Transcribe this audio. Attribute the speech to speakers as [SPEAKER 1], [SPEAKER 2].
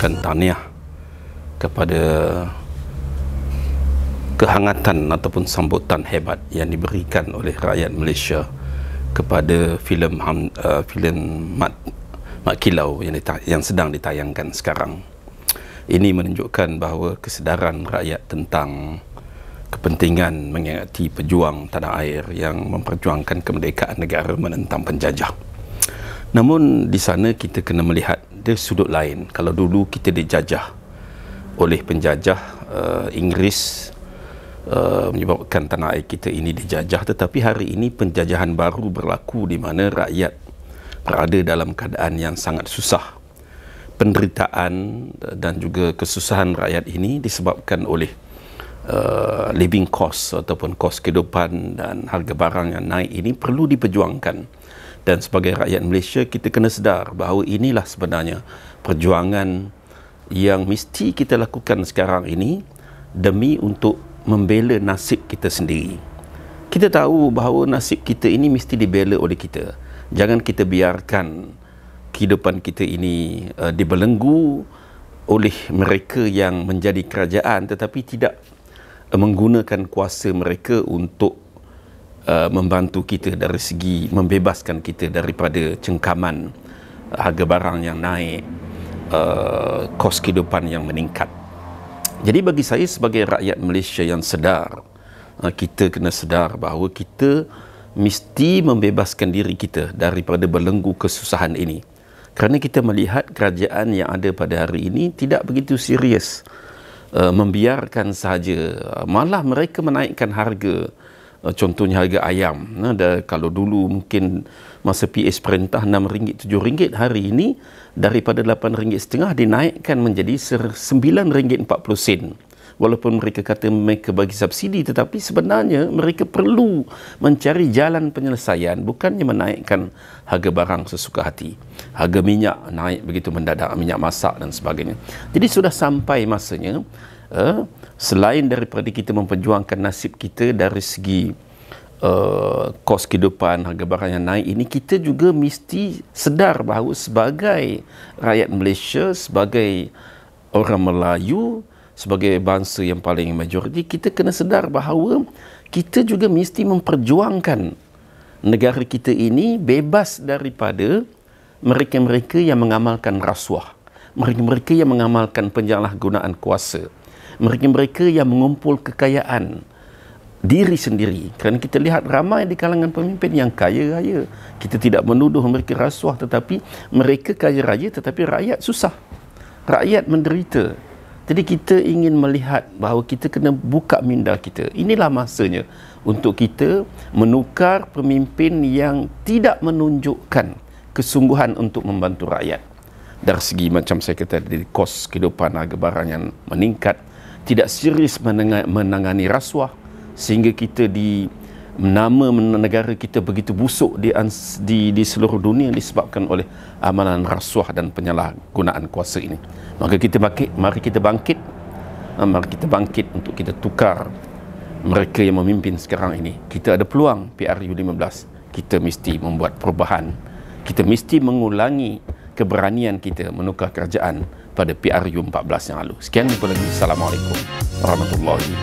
[SPEAKER 1] mengucapkan tahniah kepada kehangatan ataupun sambutan hebat yang diberikan oleh rakyat Malaysia kepada filem uh, filem Mat, Mat Kilau yang dita- yang sedang ditayangkan sekarang. Ini menunjukkan bahawa kesedaran rakyat tentang kepentingan mengingati pejuang tanah air yang memperjuangkan kemerdekaan negara menentang penjajah. Namun di sana kita kena melihat dia sudut lain. Kalau dulu kita dijajah oleh penjajah uh, Inggeris uh, menyebabkan tanah air kita ini dijajah tetapi hari ini penjajahan baru berlaku di mana rakyat berada dalam keadaan yang sangat susah. Penderitaan dan juga kesusahan rakyat ini disebabkan oleh Uh, living cost ataupun kos kehidupan dan harga barang yang naik ini perlu diperjuangkan dan sebagai rakyat Malaysia kita kena sedar bahawa inilah sebenarnya perjuangan yang mesti kita lakukan sekarang ini demi untuk membela nasib kita sendiri. Kita tahu bahawa nasib kita ini mesti dibela oleh kita. Jangan kita biarkan kehidupan kita ini uh, dibelenggu oleh mereka yang menjadi kerajaan tetapi tidak eh, menggunakan kuasa mereka untuk Uh, membantu kita dari segi membebaskan kita daripada cengkaman uh, harga barang yang naik uh, kos kehidupan yang meningkat jadi bagi saya sebagai rakyat Malaysia yang sedar uh, kita kena sedar bahawa kita mesti membebaskan diri kita daripada belenggu kesusahan ini kerana kita melihat kerajaan yang ada pada hari ini tidak begitu serius uh, membiarkan sahaja uh, malah mereka menaikkan harga uh, contohnya harga ayam uh, eh, dan kalau dulu mungkin masa PS perintah RM6 RM7 hari ini daripada RM8.5 dinaikkan menjadi RM9.40 walaupun mereka kata mereka bagi subsidi tetapi sebenarnya mereka perlu mencari jalan penyelesaian bukannya menaikkan harga barang sesuka hati harga minyak naik begitu mendadak minyak masak dan sebagainya jadi sudah sampai masanya uh, selain daripada kita memperjuangkan nasib kita dari segi uh, kos kehidupan harga barang yang naik ini kita juga mesti sedar bahawa sebagai rakyat Malaysia sebagai orang Melayu sebagai bangsa yang paling majoriti kita kena sedar bahawa kita juga mesti memperjuangkan negara kita ini bebas daripada mereka-mereka yang mengamalkan rasuah mereka-mereka yang mengamalkan penyalahgunaan kuasa mereka-mereka yang mengumpul kekayaan diri sendiri kerana kita lihat ramai di kalangan pemimpin yang kaya raya kita tidak menuduh mereka rasuah tetapi mereka kaya raya tetapi rakyat susah rakyat menderita jadi kita ingin melihat bahawa kita kena buka minda kita inilah masanya untuk kita menukar pemimpin yang tidak menunjukkan kesungguhan untuk membantu rakyat dari segi macam saya kata dari kos kehidupan harga barang yang meningkat tidak serius menangani rasuah sehingga kita di nama negara kita begitu busuk di, di, di seluruh dunia disebabkan oleh amalan rasuah dan penyalahgunaan kuasa ini. Maka kita bangkit, mari kita bangkit, ha, mari kita bangkit untuk kita tukar mereka yang memimpin sekarang ini. Kita ada peluang PRU 15, kita mesti membuat perubahan, kita mesti mengulangi keberanian kita menukar kerajaan pada PRU 14 yang lalu. Sekian lagi. Assalamualaikum warahmatullahi